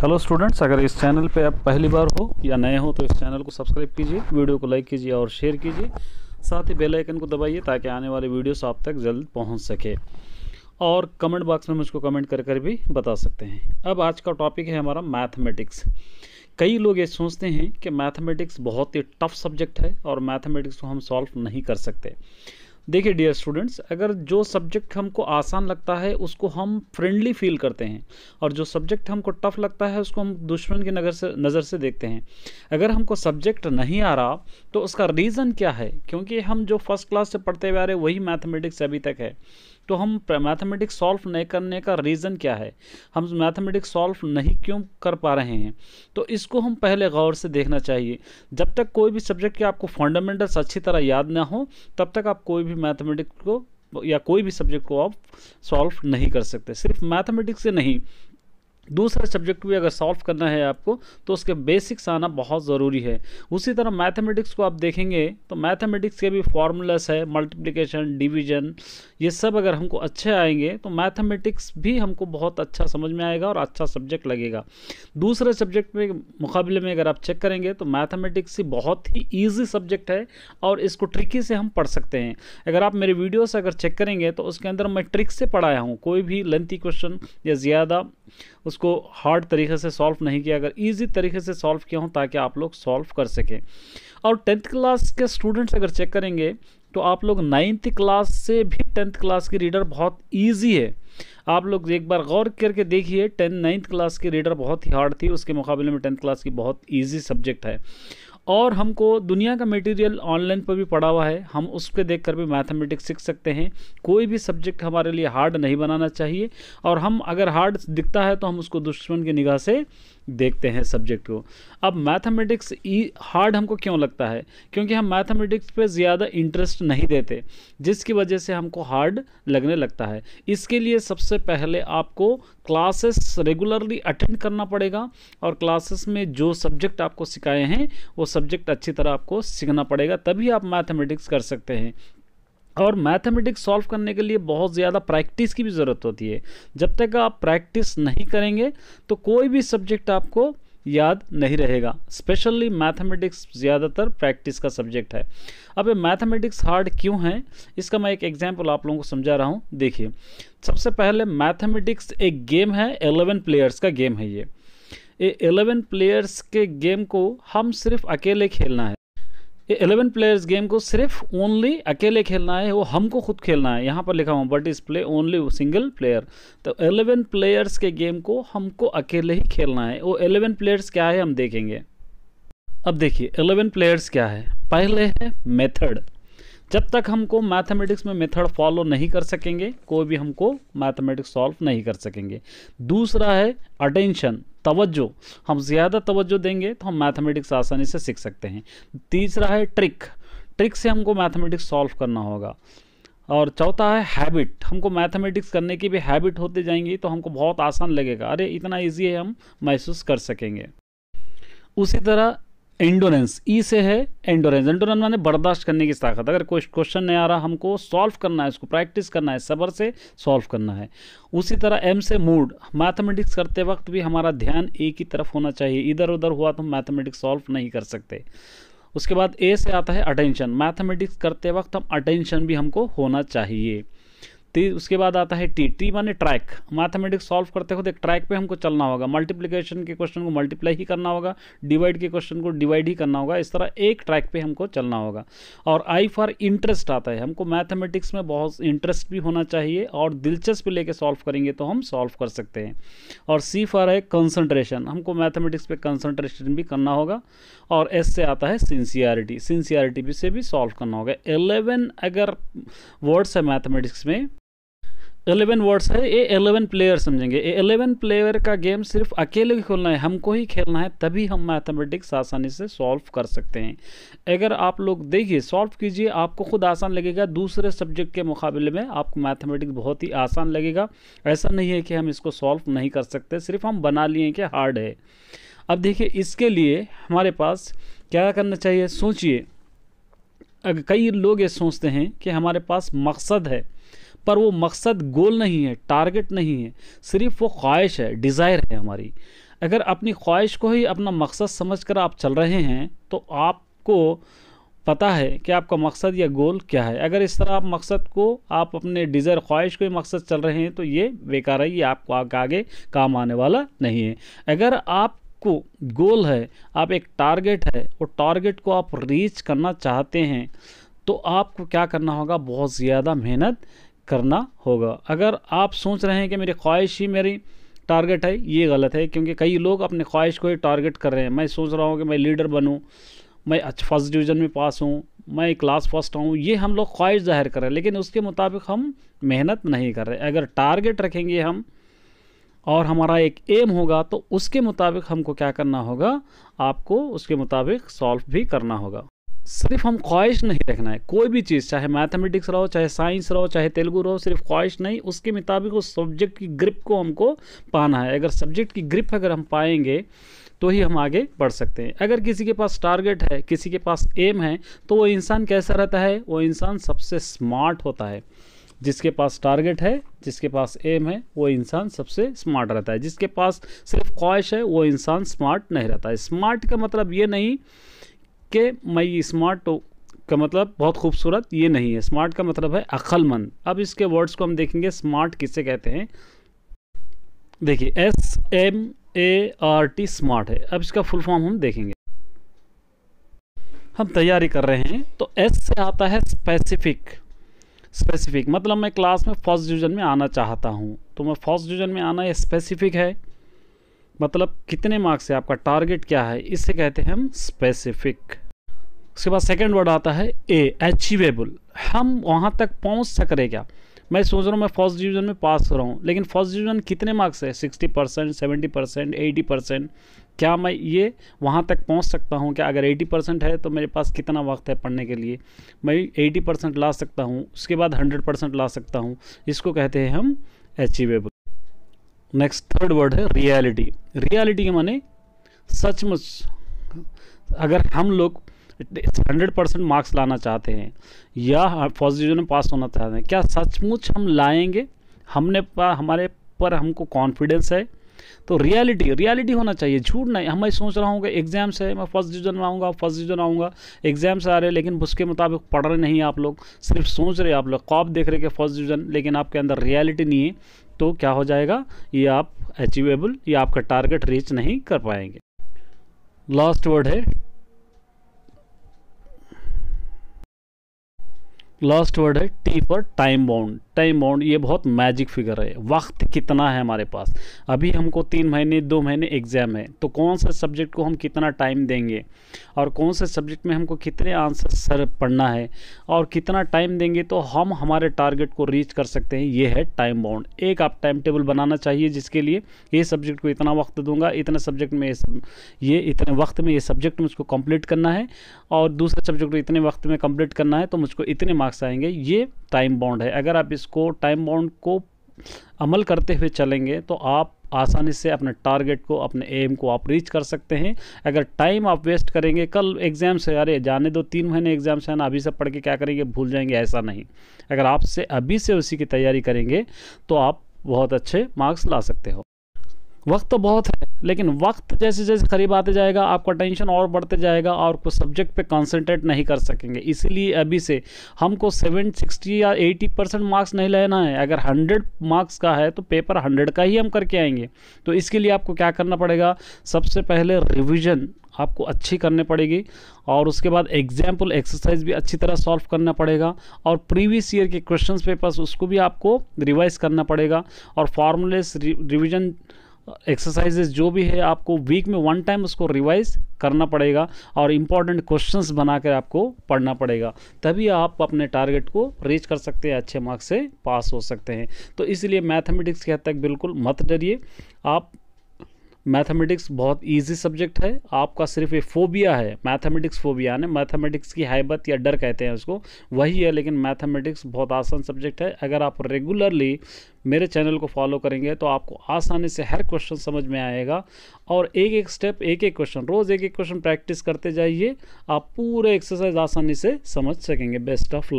hello students अगर इस channel पे आप पहली बार हो या नए हो तो इस चैनल को सब्सक्राइब कीजिए वीडियो को लाइक कीजिए और शेयर कीजिए साथ ही बेल आइकन को दबाइए ताकि आने वाले वीडियोस आप तक जल्द पहुंच सके और कमेंट बॉक्स में मुझको कमेंट कर कर भी बता सकते हैं अब आज का टॉपिक है हमारा मैथमेटिक्स कई लोग ये सोचते हैं कि मैथमेटिक्स बहुत ही टफ सब्जेक्ट है और मैथमेटिक्स को हम सॉल्व नहीं कर सकते देखिए डियर स्टूडेंट्स अगर जो सब्जेक्ट हमको आसान लगता है उसको हम फ्रेंडली फील करते हैं और जो सब्जेक्ट हमको टफ लगता है उसको हम दुश्मन की नज़र से नज़र से देखते हैं अगर हमको सब्जेक्ट नहीं आ रहा तो उसका रीज़न क्या है क्योंकि हम जो फर्स्ट क्लास से पढ़ते हुए आ रहे वही मैथमेटिक्स अभी तक है तो हम मैथमेटिक्स सॉल्व नहीं करने का रीज़न क्या है हम मैथमेटिक्स सॉल्व नहीं क्यों कर पा रहे हैं तो इसको हम पहले गौर से देखना चाहिए जब तक कोई भी सब्जेक्ट के आपको फंडामेंटल्स अच्छी तरह याद ना हो तब तक आप कोई भी मैथमेटिक्स को या कोई भी सब्जेक्ट को आप सॉल्व नहीं कर सकते सिर्फ मैथमेटिक्स से नहीं दूसरा सब्जेक्ट भी अगर सॉल्व करना है आपको तो उसके बेसिक्स आना बहुत ज़रूरी है उसी तरह मैथमेटिक्स को आप देखेंगे तो मैथमेटिक्स के भी फार्मूलास है मल्टीप्लिकेशन डिवीजन ये सब अगर हमको अच्छे आएंगे तो मैथमेटिक्स भी हमको बहुत अच्छा समझ में आएगा और अच्छा सब्जेक्ट लगेगा दूसरे सब्जेक्ट में मुकाबले में अगर आप चेक करेंगे तो मैथमेटिक्स ही बहुत ही ईजी सब्जेक्ट है और इसको ट्रिकी से हम पढ़ सकते हैं अगर आप मेरे वीडियो से अगर चेक करेंगे तो उसके अंदर मैं ट्रिक से पढ़ाया हूँ कोई भी लेंथी क्वेश्चन या ज़्यादा उस उसको हार्ड तरीके से सॉल्व नहीं किया अगर ईजी तरीके से सॉल्व किया हूँ ताकि आप लोग सॉल्व कर सकें और टेंथ क्लास के स्टूडेंट्स अगर चेक करेंगे तो आप लोग नाइन्थ क्लास से भी टेंथ क्लास की रीडर बहुत ईजी है आप लोग एक बार गौर करके देखिए टेंथ नाइन्थ क्लास की रीडर बहुत ही हार्ड थी उसके मुकाबले में टेंथ क्लास की बहुत ईजी सब्जेक्ट है और हमको दुनिया का मटेरियल ऑनलाइन पर भी पड़ा हुआ है हम पर देख कर भी मैथमेटिक्स सीख सकते हैं कोई भी सब्जेक्ट हमारे लिए हार्ड नहीं बनाना चाहिए और हम अगर हार्ड दिखता है तो हम उसको दुश्मन की निगाह से देखते हैं सब्जेक्ट को अब मैथमेटिक्स ई हार्ड हमको क्यों लगता है क्योंकि हम मैथमेटिक्स पे ज़्यादा इंटरेस्ट नहीं देते जिसकी वजह से हमको हार्ड लगने लगता है इसके लिए सबसे पहले आपको क्लासेस रेगुलरली अटेंड करना पड़ेगा और क्लासेस में जो सब्जेक्ट आपको सिखाए हैं वो सब्जेक्ट अच्छी तरह आपको सीखना पड़ेगा तभी आप मैथमेटिक्स कर सकते हैं और मैथमेटिक्स सॉल्व करने के लिए बहुत ज़्यादा प्रैक्टिस की भी ज़रूरत होती है जब तक आप प्रैक्टिस नहीं करेंगे तो कोई भी सब्जेक्ट आपको याद नहीं रहेगा स्पेशली मैथमेटिक्स ज़्यादातर प्रैक्टिस का सब्जेक्ट है अब ये मैथमेटिक्स हार्ड क्यों है इसका मैं एक एग्जाम्पल आप लोगों को समझा रहा हूँ देखिए सबसे पहले मैथमेटिक्स एक गेम है एलेवन प्लेयर्स का गेम है ये ये एलेवन प्लेयर्स के गेम को हम सिर्फ अकेले खेलना है ये एलेवन प्लेयर्स गेम को सिर्फ ओनली अकेले खेलना है वो हमको खुद खेलना है यहाँ पर लिखा हुआ but is play only single player तो एलेवन प्लेयर्स के गेम को हमको अकेले ही खेलना है वो एलेवन प्लेयर्स क्या है हम देखेंगे अब देखिए एलेवन प्लेयर्स क्या है पहले है मेथड जब तक हमको मैथमेटिक्स में मेथड फॉलो नहीं कर सकेंगे कोई भी हमको मैथमेटिक्स सॉल्व नहीं कर सकेंगे दूसरा है अटेंशन तवज्जो हम ज़्यादा तवज्जो देंगे तो हम मैथमेटिक्स आसानी से सीख सकते हैं तीसरा है ट्रिक ट्रिक से हमको मैथमेटिक्स सॉल्व करना होगा और चौथा है हैबिट हमको मैथमेटिक्स करने की भी हैबिट होते जाएंगी तो हमको बहुत आसान लगेगा अरे इतना ईजी है हम महसूस कर सकेंगे उसी तरह एंडोरेंस ई e से है एंडोरेंस एंडोरेंस माने बर्दाश्त करने की ताकत अगर कोई क्वेश्चन नहीं आ रहा हमको सॉल्व करना है इसको प्रैक्टिस करना है सबर से सॉल्व करना है उसी तरह एम से मूड मैथमेटिक्स करते वक्त भी हमारा ध्यान ए की तरफ होना चाहिए इधर उधर हुआ तो हम मैथमेटिक्स सॉल्व नहीं कर सकते उसके बाद ए से आता है अटेंशन मैथमेटिक्स करते वक्त हम अटेंशन भी हमको होना चाहिए तीन उसके बाद आता है टी टी माने ट्रैक मैथमेटिक्स सॉल्व करते तो एक ट्रैक पे हमको चलना होगा मल्टीप्लिकेशन के क्वेश्चन को मल्टीप्लाई ही करना होगा डिवाइड के क्वेश्चन को डिवाइड ही करना होगा इस तरह एक ट्रैक पे हमको चलना होगा और आई फॉर इंटरेस्ट आता है हमको मैथमेटिक्स में बहुत इंटरेस्ट भी होना चाहिए और दिलचस्प लेके सॉल्व करेंगे तो हम सॉल्व कर सकते हैं और सी फॉर है कंसनट्रेशन हमको मैथमेटिक्स पर कंसनट्रेशन भी करना होगा और एस से आता है सिंसियरिटी सिंसियरिटी से भी सॉल्व करना होगा एलेवन अगर वर्ड्स है मैथमेटिक्स में एलेवन वर्ड्स है ये एलेवन प्लेयर समझेंगे ये एलेवन प्लेयर का गेम सिर्फ अकेले ही खेलना है हमको ही खेलना है तभी हम मैथमेटिक्स आसानी से सॉल्व कर सकते हैं अगर आप लोग देखिए सॉल्व कीजिए आपको खुद आसान लगेगा दूसरे सब्जेक्ट के मुकाबले में आपको मैथमेटिक्स बहुत ही आसान लगेगा ऐसा नहीं है कि हम इसको सॉल्व नहीं कर सकते सिर्फ हम बना लिए कि हार्ड है अब देखिए इसके लिए हमारे पास क्या करना चाहिए सोचिए अगर कई लोग ये सोचते हैं कि हमारे पास मकसद है पर वो मकसद गोल नहीं है टारगेट नहीं है सिर्फ वो ख्वाहिश है डिज़ायर है हमारी अगर अपनी ख्वाहिश को ही अपना मकसद समझ कर आप चल रहे हैं तो आपको पता है कि आपका मकसद या गोल क्या है अगर इस तरह आप मकसद को आप अपने डिज़ायर ख्वाहिश को ही मकसद चल रहे हैं तो ये बेकार है ये आपको आगे काम आने वाला नहीं है अगर आप को गोल है आप एक टारगेट है वो टारगेट को आप रीच करना चाहते हैं तो आपको क्या करना होगा बहुत ज़्यादा मेहनत करना होगा अगर आप सोच रहे हैं कि मेरी ख्वाहिश ही मेरी टारगेट है ये गलत है क्योंकि कई लोग अपने ख्वाहिश को ही टारगेट कर रहे हैं मैं सोच रहा हूँ कि मैं लीडर बनूँ मैं फर्स्ट डिवीज़न में पास हूँ मैं क्लास फर्स्ट हूँ ये हम लोग ख्वाहिश जाहिर कर रहे हैं लेकिन उसके मुताबिक हम मेहनत नहीं कर रहे अगर टारगेट रखेंगे हम और हमारा एक एम होगा तो उसके मुताबिक हमको क्या करना होगा आपको उसके मुताबिक सॉल्व भी करना होगा सिर्फ हम ख्वाहिश नहीं रखना है कोई भी चीज़ चाहे मैथमेटिक्स रहो चाहे साइंस रहो चाहे तेलुगु रहो सिर्फ ख्वाहिश नहीं उसके मुताबिक उस सब्जेक्ट की ग्रिप को हमको पाना है अगर सब्जेक्ट की ग्रिप अगर हम पाएंगे तो ही हम आगे बढ़ सकते हैं अगर किसी के पास टारगेट है किसी के पास एम है तो वो इंसान कैसा रहता है वो इंसान सबसे स्मार्ट होता है जिसके पास टारगेट है जिसके पास एम है वो इंसान सबसे स्मार्ट रहता है जिसके पास सिर्फ ख्वाहिश है वो इंसान स्मार्ट नहीं रहता है स्मार्ट का मतलब ये नहीं कि मैं स्मार्ट तो का मतलब बहुत खूबसूरत ये नहीं है स्मार्ट का मतलब है अक्लमंद अब इसके वर्ड्स को हम देखेंगे स्मार्ट किसे कहते हैं देखिए S M A R T smart है अब इसका फुल फॉर्म हम देखेंगे हम तैयारी कर रहे हैं तो एस से आता है स्पेसिफिक स्पेसिफिक मतलब मैं क्लास में फर्स्ट डिवीजन में आना चाहता हूँ तो मैं फर्स्ट डिवीजन में आना स्पेसिफिक स्पेसिफिक है मतलब कितने मार्क्स है आपका टारगेट क्या है इससे कहते हैं हम स्पेसिफिक उसके बाद सेकेंड वर्ड आता है ए अचीवेबल हम वहाँ तक पहुँच सक रहे क्या मैं सोच रहा हूँ मैं फर्स्ट डिवीजन में पास हो रहा हूँ लेकिन फर्स्ट डिवीजन कितने मार्क्स है sixty percent seventy percent eighty percent क्या मैं ये वहाँ तक पहुँच सकता हूँ क्या अगर एटी परसेंट है तो मेरे पास कितना वक्त है पढ़ने के लिए मैं एटी परसेंट ला सकता हूँ उसके बाद हंड्रेड परसेंट ला सकता हूँ इसको कहते हैं हम अचीवेबल नेक्स्ट थर्ड वर्ड है रियलिटी रियलिटी के माने सचमुच अगर हम लोग हंड्रेड परसेंट मार्क्स लाना चाहते हैं या पॉजिटिव में पास होना चाहते हैं क्या सचमुच हम लाएंगे हमने पा, हमारे पर हमको कॉन्फिडेंस है तो रियलिटी रियलिटी होना चाहिए झूठ नहीं हम मैं सोच रहा हूँ कि एग्जाम से मैं फर्स्ट डिवीजन में आऊँगा फर्स्ट डिवीजन आऊँगा एग्जाम से आ रहे लेकिन उसके मुताबिक पढ़ रहे नहीं आप लोग सिर्फ सोच रहे आप लोग कॉप देख रहे कि फर्स्ट डिवीजन लेकिन आपके अंदर रियलिटी नहीं है तो क्या हो जाएगा ये आप अचीवेबल ये आपका टारगेट रीच नहीं कर पाएंगे लास्ट वर्ड है लास्ट वर्ड है T for time bound time bound ये बहुत मैजिक फिगर है वक्त कितना है हमारे पास अभी हमको तीन महीने दो महीने एग्ज़ाम है तो कौन सा सब्जेक्ट को हम कितना टाइम देंगे और कौन से सब्जेक्ट में हमको कितने आंसर सर पढ़ना है और कितना टाइम देंगे तो हम हमारे टारगेट को रीच कर सकते हैं ये है टाइम बाउंड एक आप टाइम टेबल बनाना चाहिए जिसके लिए ये सब्जेक्ट को इतना वक्त दूंगा इतने सब्जेक्ट में ये इतने वक्त में ये सब्जेक्ट मुझको कंप्लीट करना है और दूसरे सब्जेक्ट को इतने वक्त में कंप्लीट करना है तो मुझको इतने मार्क्स आएंगे ये टाइम बाउंड है अगर आप इस उसको टाइम बाउंड को अमल करते हुए चलेंगे तो आप आसानी से अपने टारगेट को अपने एम को आप रीच कर सकते हैं अगर टाइम आप वेस्ट करेंगे कल एग्ज़ाम से अरे जाने दो तीन महीने एग्ज़ाम से है ना अभी से पढ़ के क्या करेंगे भूल जाएंगे ऐसा नहीं अगर आपसे अभी से उसी की तैयारी करेंगे तो आप बहुत अच्छे मार्क्स ला सकते हो वक्त तो बहुत है लेकिन वक्त जैसे जैसे करीब आते जाएगा आपका टेंशन और बढ़ते जाएगा और कुछ सब्जेक्ट पे कंसंट्रेट नहीं कर सकेंगे इसीलिए अभी से हमको सेवन सिक्सटी या एटी परसेंट मार्क्स नहीं लेना है अगर हंड्रेड मार्क्स का है तो पेपर हंड्रेड का ही हम करके आएंगे तो इसके लिए आपको क्या करना पड़ेगा सबसे पहले रिविज़न आपको अच्छी करनी पड़ेगी और उसके बाद एग्जाम्पल एक्सरसाइज भी अच्छी तरह सॉल्व करना पड़ेगा और प्रीवियस ईयर के क्वेश्चन पेपर्स उसको भी आपको रिवाइज करना पड़ेगा और फार्मूलेस रिविज़न एक्सरसाइजेज जो भी है आपको वीक में वन टाइम उसको रिवाइज करना पड़ेगा और इम्पॉर्टेंट क्वेश्चंस बनाकर आपको पढ़ना पड़ेगा तभी आप अपने टारगेट को रीच कर सकते हैं अच्छे मार्क्स से पास हो सकते हैं तो इसलिए मैथमेटिक्स के हद तक बिल्कुल मत डरिए आप मैथमेटिक्स बहुत इजी सब्जेक्ट है आपका सिर्फ ये फोबिया है मैथमेटिक्स फोबिया ने मैथमेटिक्स की हैबत या डर कहते हैं उसको वही है लेकिन मैथमेटिक्स बहुत आसान सब्जेक्ट है अगर आप रेगुलरली मेरे चैनल को फॉलो करेंगे तो आपको आसानी से हर क्वेश्चन समझ में आएगा और एक एक स्टेप एक एक क्वेश्चन रोज़ एक एक क्वेश्चन प्रैक्टिस करते जाइए आप पूरे एक्सरसाइज आसानी से समझ सकेंगे बेस्ट ऑफ लक